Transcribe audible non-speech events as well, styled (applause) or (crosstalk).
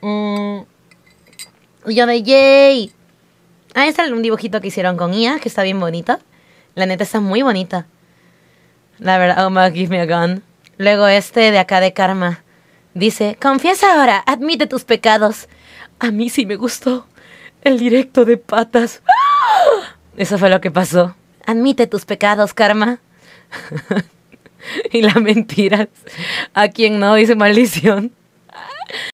Mm. yo de Ah, este es un dibujito que hicieron con IA, que está bien bonito La neta está muy bonita. La verdad, oh my, give me a gun. Luego este de acá de Karma. Dice, confiesa ahora, admite tus pecados. A mí sí me gustó. El directo de patas. (gasps) Eso fue lo que pasó. Admite tus pecados, Karma. (laughs) y las mentiras. A quien no dice maldición.